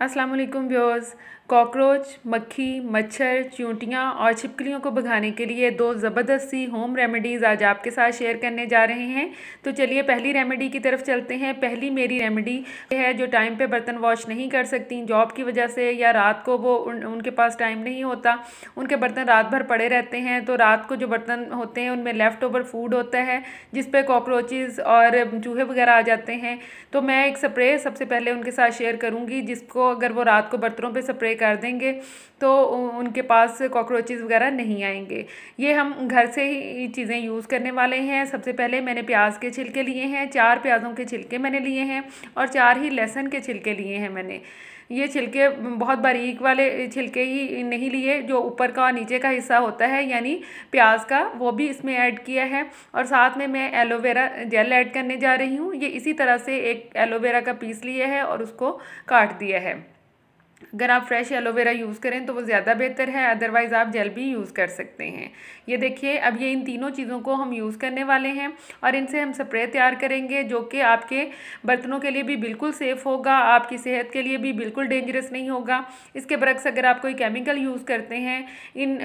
Aslam viewers cockroach मक्खी मच्छर चूंटियाँ और छिपकलियों को भगाने के लिए दो ज़बरदस्त सी होम रेमेडीज़ आज आपके साथ शेयर करने जा रहे हैं तो चलिए पहली रेमेडी की तरफ चलते हैं पहली मेरी रेमेडी है जो टाइम पे बर्तन वॉश नहीं कर सकती जॉब की वजह से या रात को वो उन, उनके पास टाइम नहीं होता उनके बर्तन रात भर पड़े रहते हैं तो रात को जो बर्तन होते हैं उनमें लेफ़्ट ओवर फूड होता है जिस पर कॉकरोचेज़ और चूहे वगैरह आ जाते हैं तो मैं एक स्प्रे सबसे पहले उनके साथ शेयर करूँगी जिसको अगर वो रात को बर्तनों पर स्प्रे कर देंगे तो उनके पास कॉकरोचेज वगैरह नहीं आएंगे ये हम घर से ही चीज़ें यूज़ करने वाले हैं सबसे पहले मैंने प्याज के छिलके लिए हैं चार प्याज़ों के छिलके मैंने लिए हैं और चार ही लहसुन के छिलके लिए हैं मैंने ये छिलके बहुत बारीक वाले छिलके ही नहीं लिए जो ऊपर का और नीचे का हिस्सा होता है यानी प्याज का वो भी इसमें ऐड किया है और साथ में मैं एलोवेरा जेल ऐड करने जा रही हूँ ये इसी तरह से एक एलोवेरा का पीस लिया है और उसको काट दिया है अगर आप फ्रेश एलोवेरा यूज़ करें तो वो ज़्यादा बेहतर है अदरवाइज़ आप जेल भी यूज़ कर सकते हैं ये देखिए अब ये इन तीनों चीज़ों को हम यूज़ करने वाले हैं और इनसे हम स्प्रे तैयार करेंगे जो कि आपके बर्तनों के लिए भी बिल्कुल सेफ़ होगा आपकी सेहत के लिए भी बिल्कुल डेंजरस नहीं होगा इसके बरक्स अगर आप कोई केमिकल यूज़ करते हैं इन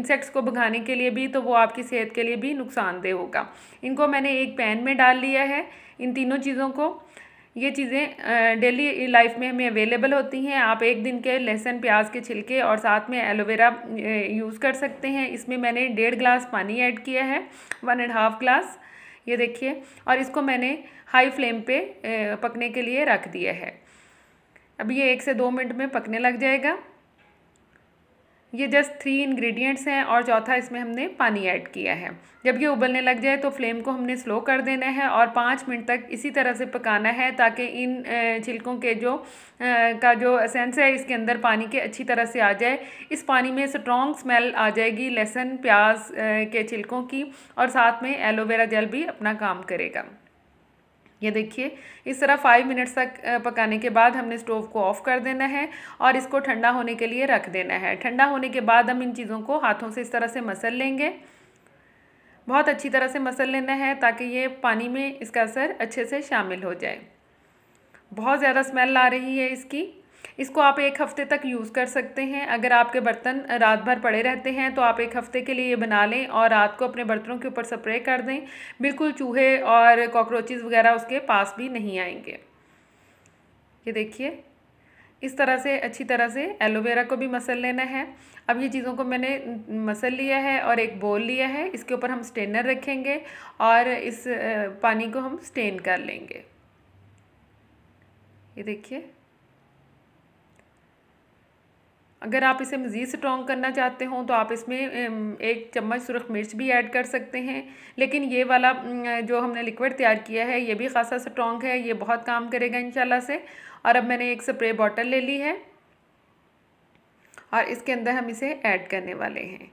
इंसेक्ट्स को भगाने के लिए भी तो वो आपकी सेहत के लिए भी नुकसानदेह होगा इनको मैंने एक पैन में डाल लिया है इन तीनों चीज़ों को ये चीज़ें डेली लाइफ में हमें अवेलेबल होती हैं आप एक दिन के लहसन प्याज के छिलके और साथ में एलोवेरा यूज़ कर सकते हैं इसमें मैंने डेढ़ ग्लास पानी ऐड किया है वन एंड हाफ़ ग्लास ये देखिए और इसको मैंने हाई फ्लेम पे पकने के लिए रख दिया है अब ये एक से दो मिनट में पकने लग जाएगा ये जस्ट थ्री इंग्रेडिएंट्स हैं और चौथा इसमें हमने पानी ऐड किया है जब ये उबलने लग जाए तो फ्लेम को हमने स्लो कर देना है और पाँच मिनट तक इसी तरह से पकाना है ताकि इन छिलकों के जो का जो एसेंस है इसके अंदर पानी के अच्छी तरह से आ जाए इस पानी में स्ट्रॉन्ग स्मेल आ जाएगी लहसुन प्याज के छिलकों की और साथ में एलोवेरा जेल भी अपना काम करेगा ये देखिए इस तरह फाइव मिनट्स तक पकाने के बाद हमने स्टोव को ऑफ़ कर देना है और इसको ठंडा होने के लिए रख देना है ठंडा होने के बाद हम इन चीज़ों को हाथों से इस तरह से मसल लेंगे बहुत अच्छी तरह से मसल लेना है ताकि ये पानी में इसका असर अच्छे से शामिल हो जाए बहुत ज़्यादा स्मेल आ रही है इसकी इसको आप एक हफ़्ते तक यूज़ कर सकते हैं अगर आपके बर्तन रात भर पड़े रहते हैं तो आप एक हफ़्ते के लिए ये बना लें और रात को अपने बर्तनों के ऊपर स्प्रे कर दें बिल्कुल चूहे और कॉकरोचेज़ वगैरह उसके पास भी नहीं आएंगे ये देखिए इस तरह से अच्छी तरह से एलोवेरा को भी मसल लेना है अब ये चीज़ों को मैंने मसल लिया है और एक बोल लिया है इसके ऊपर हम स्टेनर रखेंगे और इस पानी को हम स्टेन कर लेंगे ये देखिए अगर आप इसे मज़ीद स्ट्रॉन्ग करना चाहते हो तो आप इसमें एक चम्मच सुरख मिर्च भी ऐड कर सकते हैं लेकिन ये वाला जो हमने लिक्विड तैयार किया है ये भी खासा स्ट्रॉन्ग है ये बहुत काम करेगा इन से और अब मैंने एक स्प्रे बॉटल ले ली है और इसके अंदर हम इसे ऐड करने वाले हैं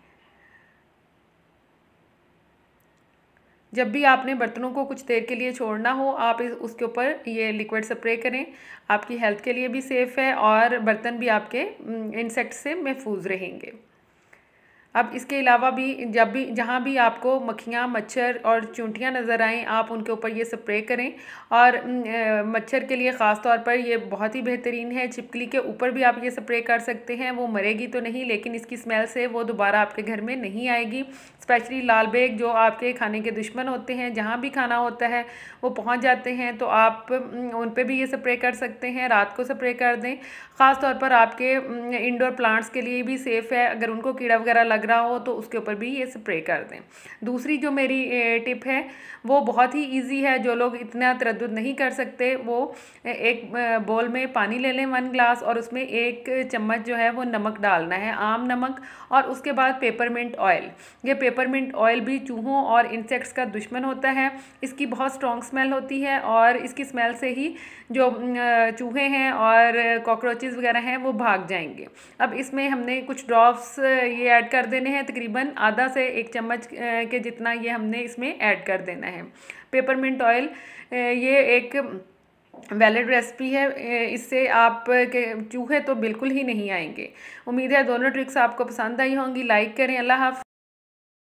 जब भी आपने बर्तनों को कुछ देर के लिए छोड़ना हो आप उसके ऊपर ये लिक्विड स्प्रे करें आपकी हेल्थ के लिए भी सेफ़ है और बर्तन भी आपके इंसेक्ट से महफूज रहेंगे अब इसके अलावा भी जब भी जहाँ भी आपको मक्खियाँ मच्छर और चूंटियाँ नज़र आएँ आप उनके ऊपर ये स्प्रे करें और मच्छर के लिए ख़ास तौर पर ये बहुत ही बेहतरीन है छिपकली के ऊपर भी आप ये स्प्रे कर सकते हैं वो मरेगी तो नहीं लेकिन इसकी स्मेल से वो दोबारा आपके घर में नहीं आएगी स्पेशली लाल बेग जो आपके खाने के दुश्मन होते हैं जहाँ भी खाना होता है वो पहुँच जाते हैं तो आप उन पर भी ये स्प्रे कर सकते हैं रात को स्प्रे कर दें ख़ास तौर पर आपके इनडोर प्लांट्स के लिए भी सेफ़ है अगर उनको कीड़ा वगैरह लग लग रहा हो तो उसके ऊपर भी ये स्प्रे कर दें दूसरी जो मेरी टिप है वो बहुत ही इजी है जो लोग इतना तरद नहीं कर सकते वो एक बोल में पानी ले लें वन ग्लास और उसमें एक चम्मच जो है वो नमक डालना है आम नमक और उसके बाद पेपरमिंट ऑयल ये पेपरमिंट ऑयल भी चूहों और इंसेक्ट्स का दुश्मन होता है इसकी बहुत स्ट्रॉन्ग स्मेल होती है और इसकी स्मेल से ही जो चूहे हैं और कॉकरोचेज़ वगैरह हैं वो भाग जाएंगे अब इसमें हमने कुछ ड्रॉप्स ये ऐड कर देने हैं तकरीबन आधा से एक चम्मच के जितना ये हमने इसमें ऐड कर देना है पेपरमिंट ऑयल ये एक वैलिड रेसिपी है इससे आप के चूहे तो बिल्कुल ही नहीं आएंगे उम्मीद है दोनों ट्रिक्स आपको पसंद आई होंगी लाइक करें अल्लाह हाफ